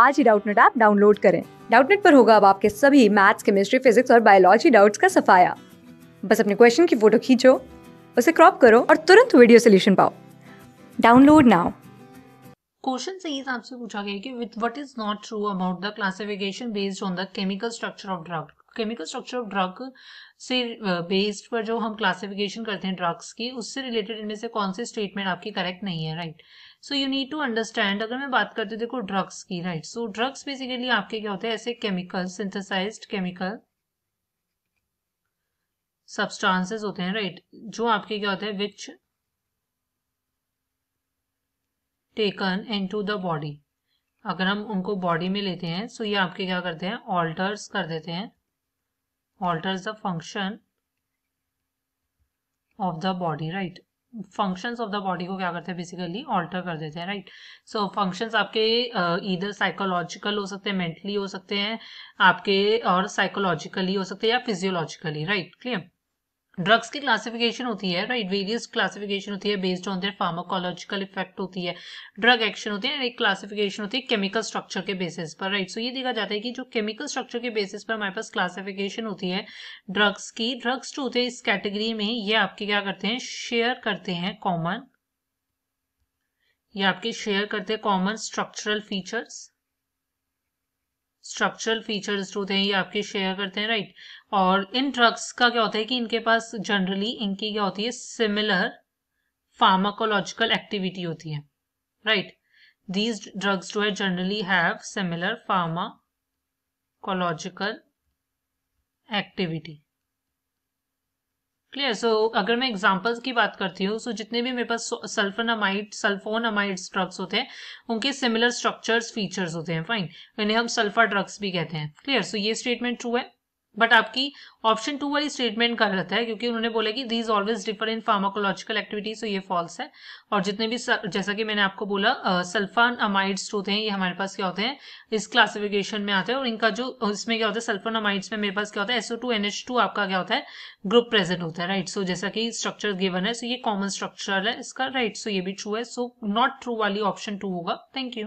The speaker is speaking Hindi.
आज ही डाउटनेट ऐप डाउनलोड करें डाउटनेट पर होगा अब आपके सभी मैथ्स केमिस्ट्री फिजिक्स और बायोलॉजी डाउट्स का सफाया बस अपने क्वेश्चन की फोटो खींचो उसे क्रॉप करो और तुरंत वीडियो सोल्यूशन पाओ डाउनलोड नाउ क्वेश्चन से तो आपसे पूछा गया कि with what is not true about the classification based on the chemical structure of drug chemical structure of drug से बेस्ड पर जो हम क्लासिफिकेशन करते हैं ड्रग्स की उससे रिलेटेड इनमें से कौन से स्टेटमेंट आपकी करेक्ट नहीं है right so you need to understand अगर मैं बात करती हूँ देखो ड्रग्स की राइट सो ड्रग्स बेसिकली आपके क्या होते हैं ऐसे केमिकल सिंथेसाइज केमिकल सबस्टांसेस होते हैं राइट जो आपके क्या होते हैं which taken into the body अगर हम उनको बॉडी में लेते हैं सो ये आपके क्या करते हैं ऑल्टर्स कर देते हैं alters the function of the body right functions of the body को क्या करते हैं बेसिकली ऑल्टर कर देते हैं राइट सो फंक्शंस आपके इधर uh, साइकोलॉजिकल हो सकते हैं मेंटली हो सकते हैं आपके और साइकोलॉजिकली हो सकते हैं या फिजियोलॉजिकली राइट क्लियर ड्रग्स की क्लासिफिकेशन होती है राइट वेरियस क्लासिफिकेशन होती है based on their pharmacological effect होती है ड्रग एक्शन होती है एक क्लासिफिकेशन होती है केमिकल स्ट्रक्चर के बेसिस पर राइट सो ये देखा जाता है कि जो केमिकल स्ट्रक्चर के बेसिस पर हमारे पास क्लासिफिकेशन होती है ड्रग्स की ड्रग्स जो होते हैं इस कैटेगरी में ये आपके क्या करते हैं शेयर करते हैं कॉमन ये आपके शेयर करते हैं common structural features structural features जो होते हैं ये आपके शेयर करते हैं राइट और इन ड्रग्स का क्या होता है कि इनके पास जनरली इनकी क्या होती है सिमिलर फार्माकोलॉजिकल एक्टिविटी होती है राइट दीज ड्रग्स जो है generally have similar pharmacological activity clear so अगर मैं एग्जांपल्स की बात करती हूँ सो so जितने भी मेरे पास सल्फनामाइड अमाइड ड्रग्स होते हैं उनके सिमिलर स्ट्रक्चर्स फीचर्स होते हैं फाइन इन्हें हम सल्फा ड्रग्स भी कहते हैं क्लियर सो so ये स्टेटमेंट ट्रू है बट आपकी ऑप्शन टू वाली स्टेटमेंट गलत है क्योंकि उन्होंने बोला कि these always differ in pharmacological activities तो ये फॉल्स है और जितने भी जैसा कि मैंने आपको बोला सल्फान अमाइड्स होते हैं ये हमारे पास क्या होते हैं इस क्लासिफिकेशन में आते हैं और इनका जो इसमें क्या होता है सल्फान अमाइड्स में मेरे पास क्या होता है SO two N H two आपका क्या होता है ग्रुप प्रेजेंट होता है राइट सो जैसा कि स्ट्रक्चर गिवन है सो ये कॉमन स्ट्रक्चर है इसका राइट सो ये भी ट्रू है सो नॉट ट्रू वाली ऑप्शन टू होगा थैंक यू